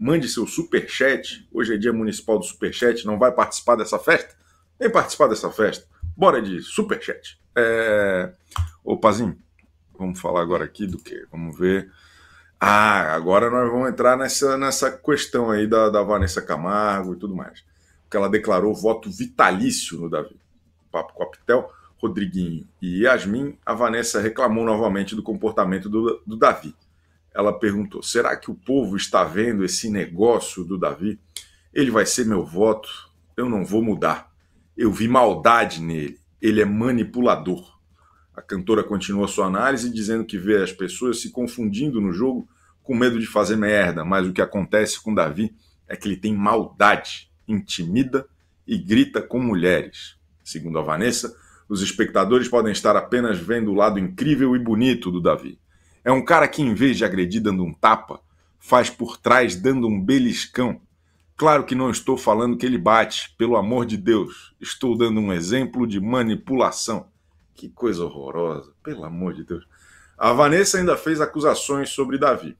mande seu superchat. Hoje é dia municipal do superchat, não vai participar dessa festa? Vem participar dessa festa. Bora de superchat. É... Ô, Pazinho, vamos falar agora aqui do quê? Vamos ver. Ah, agora nós vamos entrar nessa, nessa questão aí da, da Vanessa Camargo e tudo mais. Porque ela declarou voto vitalício no Davi. Papo com a Rodriguinho e Yasmin. A Vanessa reclamou novamente do comportamento do, do Davi ela perguntou: será que o povo está vendo esse negócio do Davi? Ele vai ser meu voto, eu não vou mudar. Eu vi maldade nele, ele é manipulador. A cantora continua sua análise dizendo que vê as pessoas se confundindo no jogo com medo de fazer merda, mas o que acontece com Davi é que ele tem maldade, intimida e grita com mulheres. Segundo a Vanessa, os espectadores podem estar apenas vendo o lado incrível e bonito do Davi é um cara que, em vez de agredir dando um tapa, faz por trás dando um beliscão. Claro que não estou falando que ele bate, pelo amor de Deus. Estou dando um exemplo de manipulação. Que coisa horrorosa, pelo amor de Deus. A Vanessa ainda fez acusações sobre Davi.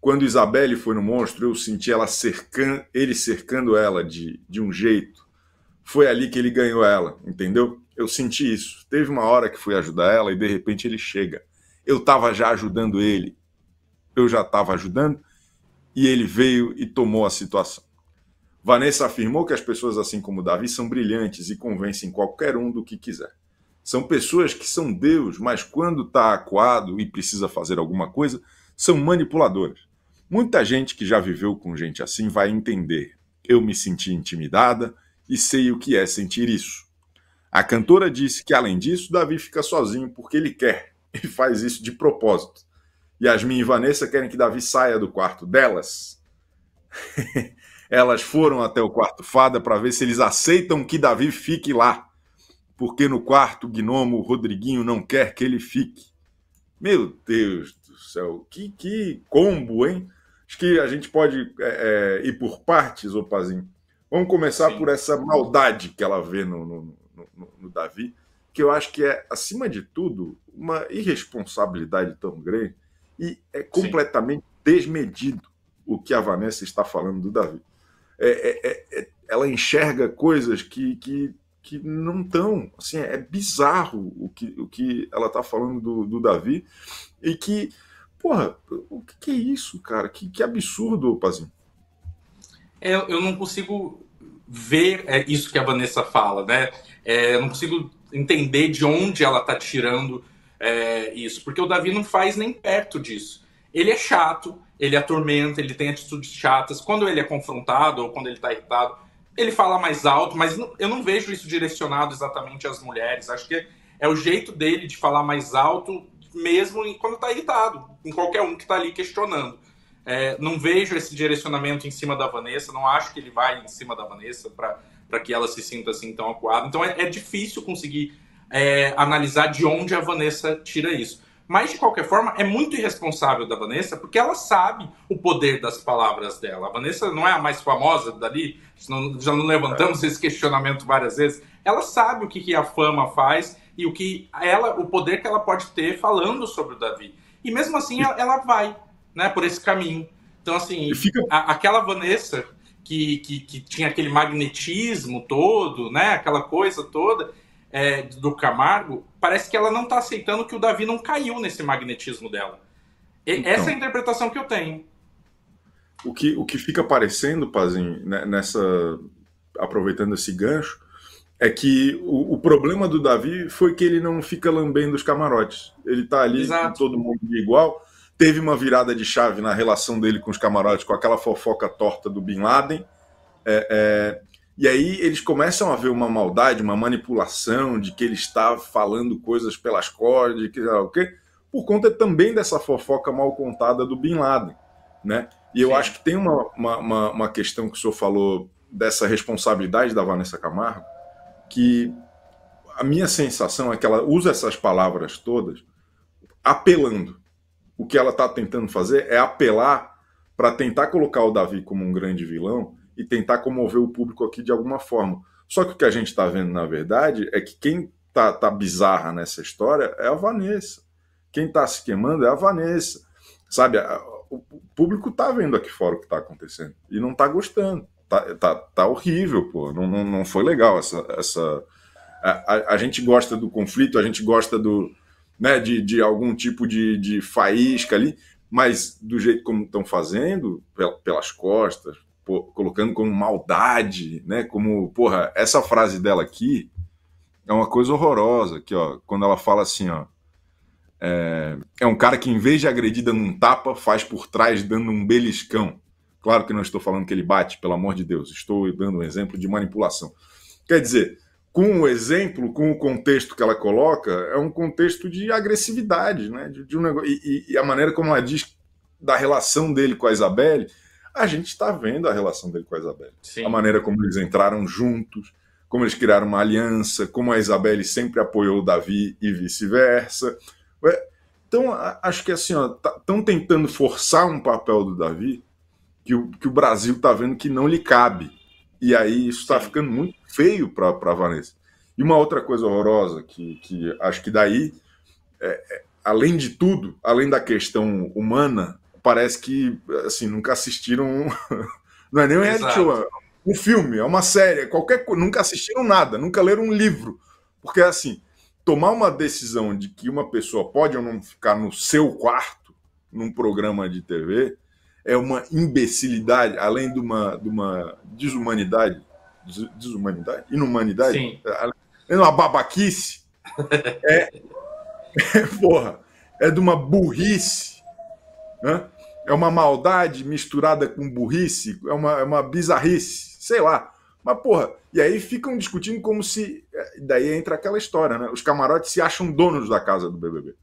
Quando Isabelle foi no monstro, eu senti ela cercan... ele cercando ela de, de um jeito. Foi ali que ele ganhou ela, entendeu? Eu senti isso. Teve uma hora que fui ajudar ela e de repente ele chega. Eu estava já ajudando ele, eu já estava ajudando, e ele veio e tomou a situação. Vanessa afirmou que as pessoas, assim como Davi, são brilhantes e convencem qualquer um do que quiser. São pessoas que são Deus, mas quando está acuado e precisa fazer alguma coisa, são manipuladoras. Muita gente que já viveu com gente assim vai entender. Eu me senti intimidada e sei o que é sentir isso. A cantora disse que, além disso, Davi fica sozinho porque ele quer e faz isso de propósito. Yasmin e Vanessa querem que Davi saia do quarto delas. Elas foram até o quarto fada para ver se eles aceitam que Davi fique lá, porque no quarto gnomo o Rodriguinho não quer que ele fique. Meu Deus do céu, que, que combo, hein? Acho que a gente pode é, é, ir por partes, Opazinho. Vamos começar Sim. por essa maldade que ela vê no, no, no, no Davi, que eu acho que é, acima de tudo, uma irresponsabilidade tão grande e é completamente Sim. desmedido o que a Vanessa está falando do Davi. É, é, é, é ela enxerga coisas que, que, que não estão. Assim, é bizarro o que, o que ela está falando do, do Davi e que, porra, o que, é isso, cara? Que, que absurdo, Pazinho. É, eu, eu não consigo ver é, isso que a Vanessa fala, né? É, eu não consigo entender de onde ela está tirando é, isso, porque o Davi não faz nem perto disso. Ele é chato, ele atormenta, ele tem atitudes chatas. Quando ele é confrontado ou quando ele está irritado, ele fala mais alto, mas eu não vejo isso direcionado exatamente às mulheres. Acho que é o jeito dele de falar mais alto, mesmo quando está irritado, com qualquer um que está ali questionando. É, não vejo esse direcionamento em cima da Vanessa, não acho que ele vai em cima da Vanessa para que ela se sinta assim tão acuada. Então é, é difícil conseguir é, analisar de onde a Vanessa tira isso. Mas, de qualquer forma, é muito irresponsável da Vanessa, porque ela sabe o poder das palavras dela. A Vanessa não é a mais famosa dali, não, já não levantamos esse questionamento várias vezes. Ela sabe o que, que a fama faz e o que ela, o poder que ela pode ter falando sobre o Davi. E mesmo assim, ela, ela vai né, por esse caminho. Então, assim, fica... a, aquela Vanessa que, que, que, tinha aquele magnetismo todo, né, aquela coisa toda, é, do Camargo, parece que ela não está aceitando que o Davi não caiu nesse magnetismo dela. E, então, essa é a interpretação que eu tenho. O que, o que fica parecendo, pazinho, né, nessa aproveitando esse gancho, é que o, o, problema do Davi foi que ele não fica lambendo os camarotes. Ele está ali Exato. com todo mundo igual. Teve uma virada de chave na relação dele com os camarotes, com aquela fofoca torta do Bin Laden. É, é, e aí eles começam a ver uma maldade, uma manipulação de que ele está falando coisas pelas cordas, de que o quê? Por conta também dessa fofoca mal contada do Bin Laden, né? E eu Sim. acho que tem uma, uma, uma, questão que o senhor falou dessa responsabilidade da Vanessa Camargo, que a minha sensação é que ela usa essas palavras todas apelando. O que ela está tentando fazer é apelar para tentar colocar o Davi como um grande vilão, e tentar comover o público aqui de alguma forma. Só que o que a gente está vendo, na verdade, é que quem tá, tá bizarra nessa história é a Vanessa. Quem tá se queimando é a Vanessa. Sabe, o público tá vendo aqui fora o que tá acontecendo e não tá gostando. Tá, tá, tá horrível, pô. Não, não, não foi legal essa. essa... A, a, a gente gosta do conflito, a gente gosta do. Né, de, de algum tipo de, de faísca ali, mas do jeito como estão fazendo, pelas costas, colocando como maldade, né? Como, porra, essa frase dela aqui é uma coisa horrorosa, aqui, ó, quando ela fala assim, ó, é, é, um cara que, em vez de agredir dando um tapa, faz por trás dando um beliscão. Claro que não estou falando que ele bate, pelo amor de Deus. Estou dando um exemplo de manipulação. Quer dizer, com o exemplo, com o contexto que ela coloca, é um contexto de agressividade, né? De, de um negócio, e, e, a maneira como ela diz da relação dele com a Isabelle, a gente está vendo a relação dele com a Isabelle. Sim. A maneira como eles entraram juntos, como eles criaram uma aliança, como a Isabelle sempre apoiou o Davi e vice-versa. É, então, acho que assim, estão tá, tentando forçar um papel do Davi que o, que o Brasil está vendo que não lhe cabe. E aí isso está ficando muito feio para a Vanessa. E uma outra coisa horrorosa que, que acho que daí, é, é além de tudo, além da questão humana, parece que assim nunca assistiram. não é nem um reality show, é um filme, é uma série, é qualquer coisa. Nunca assistiram nada, nunca leram um livro. Porque assim, tomar uma decisão de que uma pessoa pode ou não ficar no seu quarto num programa de TV é uma imbecilidade, além de uma, de uma desumanidade, desumanidade, inumanidade, Sim. É, uma babaquice, é, é, porra, é de uma burrice né? É uma maldade misturada com burrice, é uma, é uma bizarrice, sei lá. Mas, porra, e aí ficam discutindo como se. É, daí entra aquela história, né? Os camarotes se acham donos da casa do BBB.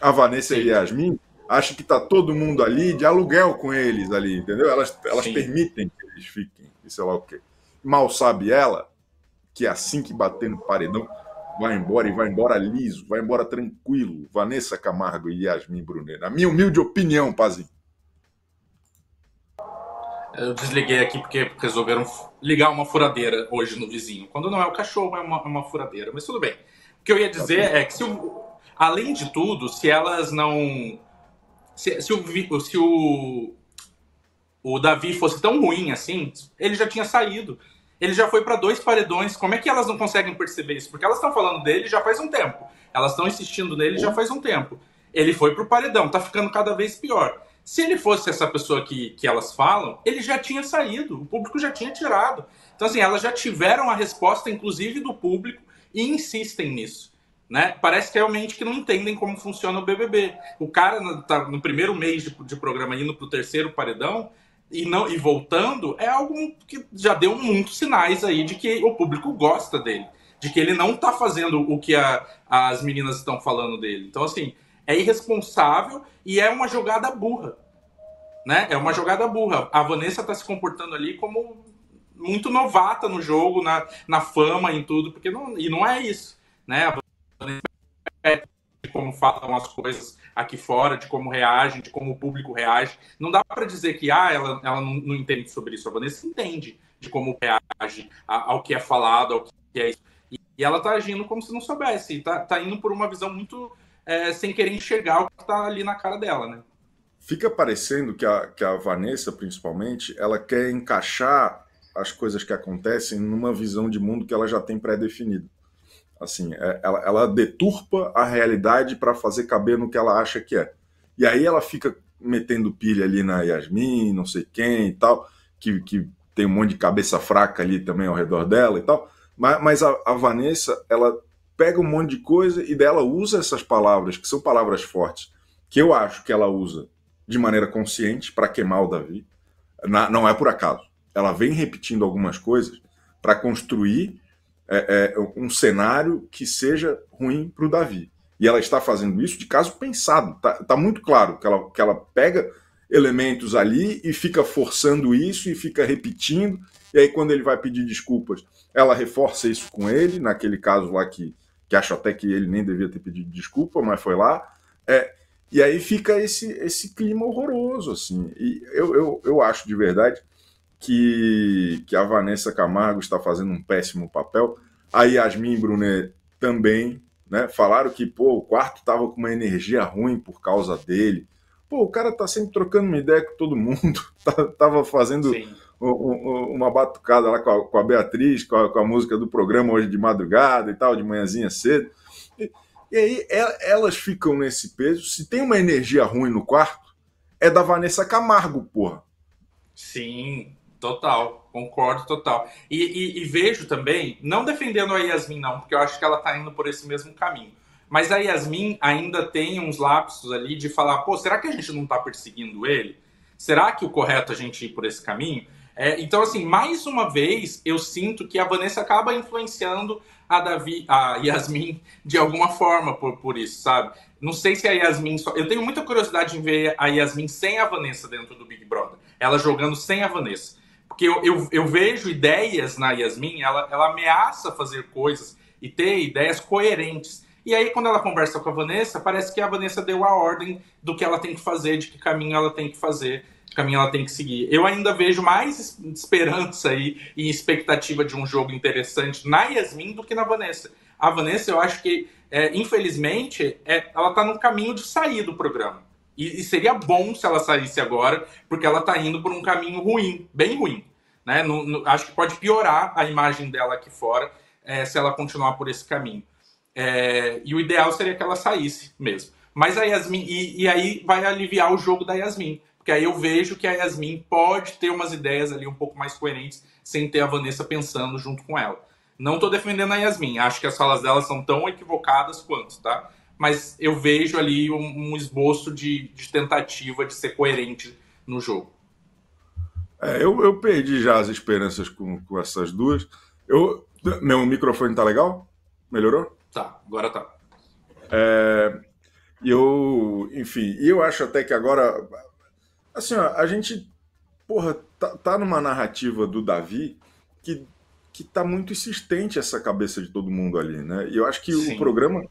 A Vanessa Sim. e a Yasmin acham que tá todo mundo ali de aluguel com eles ali, entendeu? Elas, elas permitem que eles fiquem, sei lá o quê. Mal sabe ela que é assim que bater no paredão vai embora e vai embora liso, vai embora tranquilo. Vanessa Camargo e Yasmin Brunet. Na minha humilde opinião, Pazinho. Eu desliguei aqui porque resolveram ligar uma furadeira hoje no vizinho. Quando não é o cachorro, é uma, é uma furadeira. Mas tudo bem. O que eu ia dizer tá é que, se o, além de tudo, se elas não. Se, se, o, se o, o Davi fosse tão ruim assim, ele já tinha saído. Ele já foi para dois paredões. Como é que elas não conseguem perceber isso? Porque elas estão falando dele já faz um tempo. Elas estão insistindo nele já faz um tempo. Ele foi pro paredão, tá ficando cada vez pior. Se ele fosse essa pessoa que, que elas falam, ele já tinha saído, o público já tinha tirado. Então, assim, elas já tiveram a resposta, inclusive, do público, e insistem nisso. Né? Parece que realmente que não entendem como funciona o BBB. O cara, no, tá, no primeiro mês de, de programa, indo para o terceiro paredão, e não e voltando é algo que já deu muitos sinais aí de que o público gosta dele, de que ele não está fazendo o que a, as meninas estão falando dele. Então assim, é irresponsável e é uma jogada burra. Né? É uma jogada burra. A Vanessa está se comportando ali como muito novata no jogo, na, na fama, em tudo, porque não, e não é isso, né? A Vanessa é, como falam as coisas aqui fora, de como reagem, de como o público reage. Não dá para dizer que ah, ela, ela não, não, entende sobre isso. A Vanessa entende de como reage ao que é falado, ao que é isso. E ela está agindo como se não soubesse, está tá indo por uma visão muito é, sem querer enxergar o que está ali na cara dela, né? Fica parecendo que a, que a Vanessa, principalmente, ela quer encaixar as coisas que acontecem numa visão de mundo que ela já tem pré-definida. Assim, é, ela, ela deturpa a realidade para fazer caber no que ela acha que é. E aí ela fica metendo pilha ali na Yasmin, não sei quem e tal, que, que tem um monte de cabeça fraca ali também ao redor dela e tal. Mas, mas a, a, Vanessa, ela pega um monte de coisa e dela usa essas palavras, que são palavras fortes, que eu acho que ela usa de maneira consciente para queimar o Davi. Na, não é por acaso. Ela vem repetindo algumas coisas para construir é, é, um cenário que seja ruim para o Davi. E ela está fazendo isso de caso pensado. Está tá muito claro que ela, que ela pega elementos ali e fica forçando isso e fica repetindo. E aí, quando ele vai pedir desculpas, ela reforça isso com ele, naquele caso lá que, que acho até que ele nem devia ter pedido desculpa, mas foi lá. É, e aí fica esse, esse clima horroroso, assim. E eu, eu, eu acho de verdade que, que a Vanessa Camargo está fazendo um péssimo papel. A Yasmin Brunet também, né? Falaram que pô, o quarto tava com uma energia ruim por causa dele. Pô, o cara tá sempre trocando uma ideia com todo mundo, tá, tava fazendo um, um, uma batucada lá com a, com a Beatriz, com a, com a, música do programa hoje de madrugada e tal, de manhãzinha cedo. E, e aí elas ficam nesse peso. Se tem uma energia ruim no quarto, é da Vanessa Camargo, porra. Sim. Total, concordo total. E, e, e, vejo também, não defendendo a Yasmin, não, porque eu acho que ela está indo por esse mesmo caminho. Mas a Yasmin ainda tem uns lapsos ali de falar, pô, será que a gente não está perseguindo ele? Será que o correto é a gente ir por esse caminho? É, então, assim, mais uma vez, eu sinto que a Vanessa acaba influenciando a Davi, a Yasmin de alguma forma por, por isso, sabe? Não sei se a Yasmin só... Eu tenho muita curiosidade em ver a Yasmin sem a Vanessa dentro do Big Brother. Ela jogando sem a Vanessa. Porque eu, eu, eu vejo ideias na Yasmin, ela, ela ameaça fazer coisas e ter ideias coerentes. E aí, quando ela conversa com a Vanessa, parece que a Vanessa deu a ordem do que ela tem que fazer, de que caminho ela tem que fazer, que caminho ela tem que seguir. Eu ainda vejo mais esperança aí e expectativa de um jogo interessante na Yasmin do que na Vanessa. A Vanessa, eu acho que, é, infelizmente, é, ela está no caminho de sair do programa. E, e seria bom se ela saísse agora, porque ela está indo por um caminho ruim, bem ruim. Né? No, no, acho que pode piorar a imagem dela aqui fora é, se ela continuar por esse caminho. É, e o ideal seria que ela saísse mesmo. Mas a Yasmin. E, e, aí vai aliviar o jogo da Yasmin. Porque aí eu vejo que a Yasmin pode ter umas ideias ali um pouco mais coerentes sem ter a Vanessa pensando junto com ela. Não estou defendendo a Yasmin. Acho que as falas dela são tão equivocadas quanto, tá? mas eu vejo ali um, um esboço de, de, tentativa de ser coerente no jogo. É, eu, eu, perdi já as esperanças com, com essas duas. Eu, meu microfone tá legal? Melhorou? Tá, agora tá. É, eu, enfim, eu acho até que agora. Assim, ó, a gente, porra, tá, tá numa narrativa do Davi que que está muito insistente essa cabeça de todo mundo ali, né? E eu acho que Sim. o programa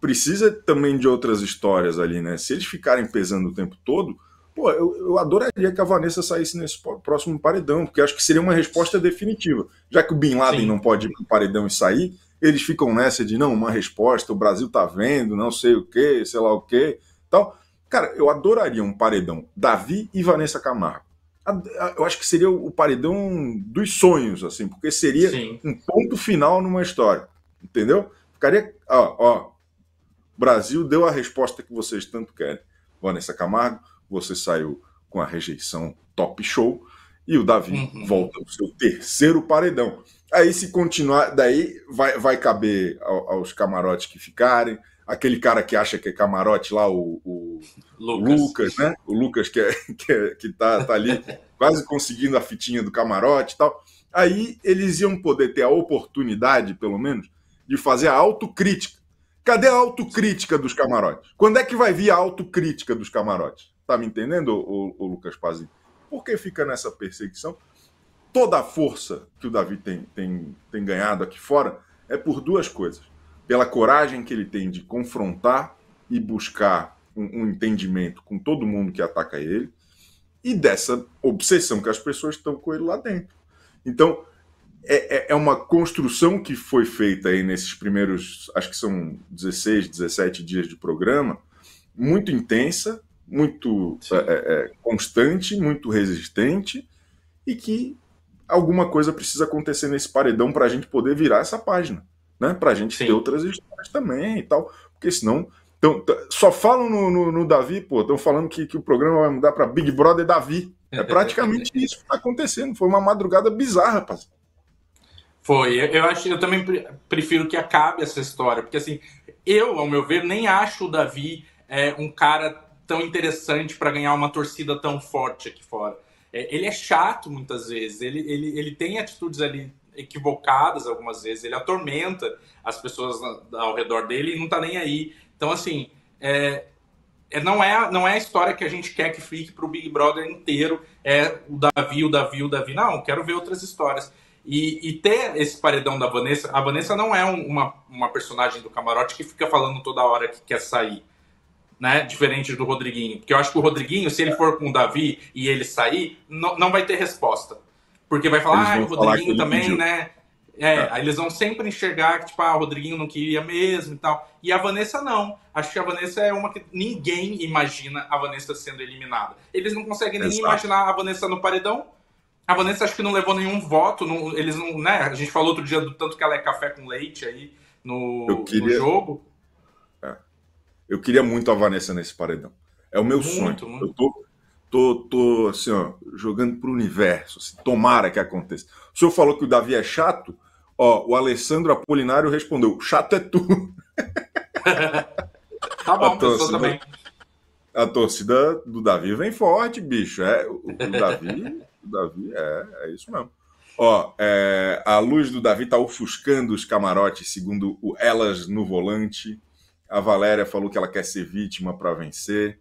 precisa também de outras histórias ali, né? Se eles ficarem pesando o tempo todo, pô, eu, eu adoraria que a Vanessa saísse nesse próximo paredão, porque acho que seria uma resposta definitiva. Já que o Bin Laden Sim. não pode ir o paredão e sair, eles ficam nessa de não, uma resposta, o Brasil tá vendo, não sei o que, sei lá o que, tal. Cara, eu adoraria um paredão Davi e Vanessa Camargo. Eu acho que seria o paredão dos sonhos, assim, porque seria Sim. um ponto final numa história, entendeu? Ficaria, ó, ó, Brasil deu a resposta que vocês tanto querem. Vanessa Camargo, você saiu com a rejeição top show e o Davi uhum. volta o seu terceiro paredão. Aí, se continuar, daí vai, vai caber aos camarotes que ficarem. Aquele cara que acha que é camarote lá, o, o Lucas. Lucas. né? O Lucas que, é, que, é, que tá, tá ali quase conseguindo a fitinha do camarote e tal. Aí eles iam poder ter a oportunidade, pelo menos, de fazer a autocrítica Cadê a autocrítica dos camarotes? Quando é que vai vir a autocrítica dos camarotes? Tá me entendendo, o, o Lucas Pazini? Por que fica nessa perseguição? Toda a força que o Davi tem, tem, tem ganhado aqui fora é por duas coisas. Pela coragem que ele tem de confrontar e buscar um, um entendimento com todo mundo que ataca ele, e dessa obsessão que as pessoas estão com ele lá dentro. Então, é, é, é uma construção que foi feita aí nesses primeiros, acho que são 16, 17 dias de programa, muito intensa, muito é, é, é, constante, muito resistente e que alguma coisa precisa acontecer nesse paredão para a gente poder virar essa página, né? Para a gente Sim. ter outras histórias também e tal, porque senão então, só falam no, no, no Davi, pô, estão falando que, que o programa vai mudar para Big Brother Davi. É praticamente isso que está acontecendo. Foi uma madrugada bizarra, rapaz. Foi. Eu, acho, eu também prefiro que acabe essa história, porque assim, eu, ao meu ver, nem acho o Davi é, um cara tão interessante para ganhar uma torcida tão forte aqui fora. É, ele é chato muitas vezes, ele, ele, ele tem atitudes ali equivocadas algumas vezes, ele atormenta as pessoas ao redor dele e não tá nem aí. Então, assim, é, é, não, é, não é a história que a gente quer que fique para o Big Brother inteiro, é o Davi, o Davi, o Davi. Não, quero ver outras histórias. E, e, ter esse paredão da Vanessa. A Vanessa não é um, uma, uma personagem do camarote que fica falando toda hora que quer sair. Né? Diferente do Rodriguinho. Porque eu acho que o Rodriguinho, se ele for com o Davi e ele sair, não, não vai ter resposta. Porque vai falar, ah, o Rodriguinho também, né? É, é. Aí eles vão sempre enxergar que, tipo, ah, o Rodriguinho não queria mesmo e tal. E a Vanessa não. Acho que a Vanessa é uma que ninguém imagina a Vanessa sendo eliminada. Eles não conseguem Exato. nem imaginar a Vanessa no paredão a Vanessa acho que não levou nenhum voto. Não, eles não, né? A gente falou outro dia do tanto que ela é café com leite aí no, queria, no jogo. É, eu queria muito a Vanessa nesse paredão. É o meu muito, sonho. Muito. Eu tô, tô, tô assim, ó, jogando pro universo. Assim, tomara que aconteça. O senhor falou que o Davi é chato. Ó, o Alessandro Apolinário respondeu: chato é tu. tá bom, a torcida, também. A torcida do Davi vem forte, bicho. É, o, o Davi do Davi, é, é isso mesmo. Ó, é, a luz do Davi tá ofuscando os camarotes, segundo o Elas no Volante. A Valéria falou que ela quer ser vítima para vencer.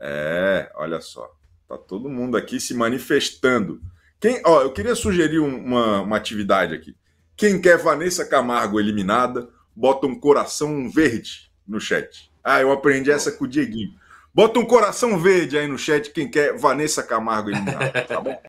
É, olha só. Tá todo mundo aqui se manifestando. Quem, ó, eu queria sugerir uma, uma atividade aqui. Quem quer Vanessa Camargo eliminada, bota um coração verde no chat. Ah, eu aprendi essa com o Dieguinho. Bota um coração verde aí no chat quem quer Vanessa Camargo eliminada, tá bom?